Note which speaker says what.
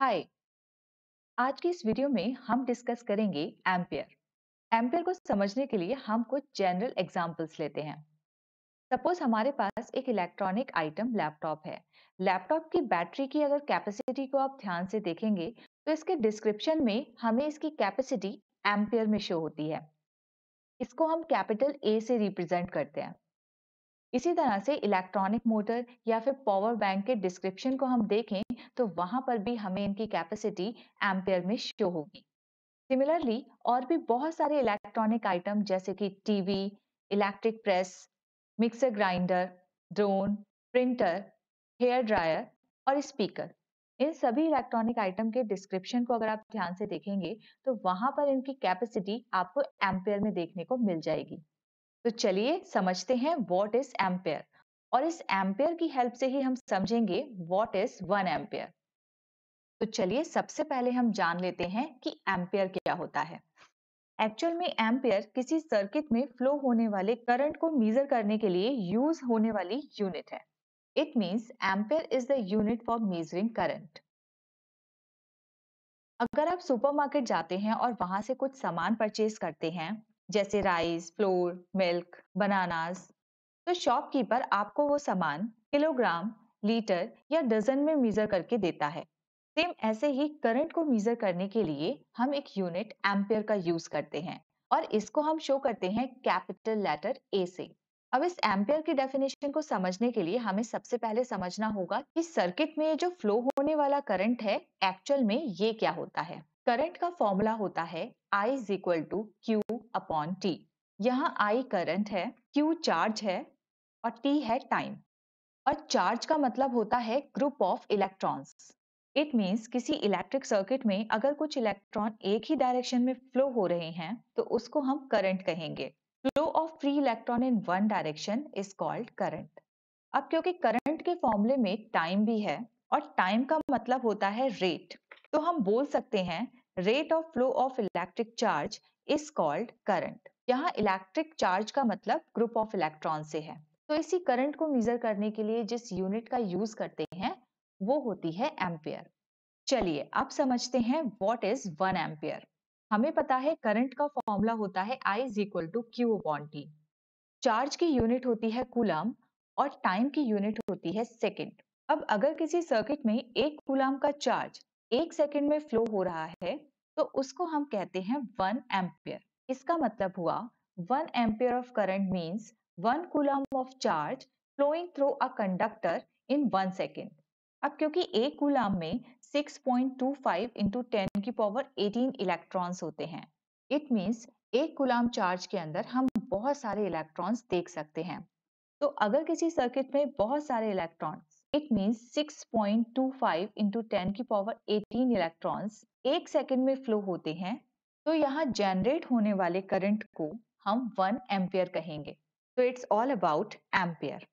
Speaker 1: हाय आज की इस वीडियो में हम डिस्कस करेंगे एम्पियर एम्पियर को समझने के लिए हम कुछ जनरल एग्जांपल्स लेते हैं सपोज हमारे पास एक इलेक्ट्रॉनिक आइटम लैपटॉप है लैपटॉप की बैटरी की अगर कैपेसिटी को आप ध्यान से देखेंगे तो इसके डिस्क्रिप्शन में हमें इसकी कैपेसिटी एम्पियर में शो होती है इसको हम कैपिटल ए से रिप्रेजेंट करते हैं इसी तरह से इलेक्ट्रॉनिक मोटर या फिर पावर बैंक के डिस्क्रिप्शन को हम देखें तो वहां पर भी हमें इनकी कैपेसिटी एम्पेयर में शो होगी सिमिलरली और भी बहुत सारे इलेक्ट्रॉनिक आइटम जैसे कि TV electric press mixer grinder drone printer hair dryer और स्पीकर इन सभी इलेक्ट्रॉनिक आइटम के डिस्क्रिप्शन को अगर आप ध्यान से देखेंगे तो वहां पर इनकी कैपेसिटी आपको एम्पेयर में देखने को मिल जाएगी तो चलिए समझते हैं वॉट इज एम्पेयर और इस एम्पेयर की हेल्प से ही हम समझेंगे वॉट इज वन एम्पेयर तो चलिए सबसे पहले हम जान लेते हैं कि एम्पेयर क्या होता है एक्चुअल में एम्पेयर किसी सर्किट में फ्लो होने वाले करंट को मीजर करने के लिए यूज होने वाली यूनिट है it means ampere is the unit for measuring current अगर आप सुपरमार्केट जाते हैं और वहां से कुछ सामान परचेज करते हैं जैसे राइस फ्लोर मिल्क बनानास तो शॉपकीपर आपको वो सामान किलोग्राम लीटर या डजन में मीजर करके देता है सेम ऐसे ही करंट को मीजर करने के लिए हम एक यूनिट एम्पियर का यूज करते हैं और इसको हम शो करते हैं कैपिटल लेटर ए से अब इस एम्पियर की डेफिनेशन को समझने के लिए हमें सबसे पहले समझना होगा कि सर्किट में जो फ्लो होने वाला करंट है एक्चुअल में ये क्या होता है करंट का फॉर्मूला होता है I is equal to Q upon T यहाँ I करंट है Q चार्ज है और T है टाइम और चार्ज का मतलब होता है group of electrons it means किसी इलेक्ट्रिक सर्किट में अगर कुछ इलेक्ट्रॉन एक ही डायरेक्शन में फ्लो हो रहे हैं तो उसको हम करंट कहेंगे flow of free electron in one direction is called current अब क्योंकि करंट के फॉर्मूले में टाइम भी है और टाइम का मतलब होता है रेट तो हम बोल सकते हैं rate of flow of electric charge is called current यहाँ इलेक्ट्रिक चार्ज का मतलब ग्रुप ऑफ इलेक्ट्रॉन से है तो इसी करंट को मेजर करने के लिए जिस यूनिट का यूज करते हैं वो होती है एम्पियर चलिए अब समझते हैं व्हाट इज वन एम्पियर हमें पता है करंट का फॉर्मूला होता है I is equal to Q upon T charge की यूनिट होती है कुलम और टाइम की यूनिट होती है सेकेंड अब अगर किसी सर्किट में एक कुलाम का चार्ज एक सेकेंड में फ्लो हो रहा है तो उसको हम कहते हैं वन एम्पियर इसका मतलब हुआ one ampere of current means one coulomb of charge flowing through a conductor in one second अब क्योंकि एक कूलाम में 6.25 point two five into ten की पावर 18 इलेक्ट्रॉन्स होते हैं इट मीन्स एक कूलाम चार्ज के अंदर हम बहुत सारे इलेक्ट्रॉन्स देख सकते हैं तो अगर किसी सर्किट में बहुत सारे electron it means 6.25 into ten की पावर 18 इलेक्ट्रॉन्स एक सेकेंड में फ्लो होते हैं तो यहाँ जनरेट होने वाले करंट को हम वन एम्पियर कहेंगे तो इट्स ऑल अबाउट एम्पियर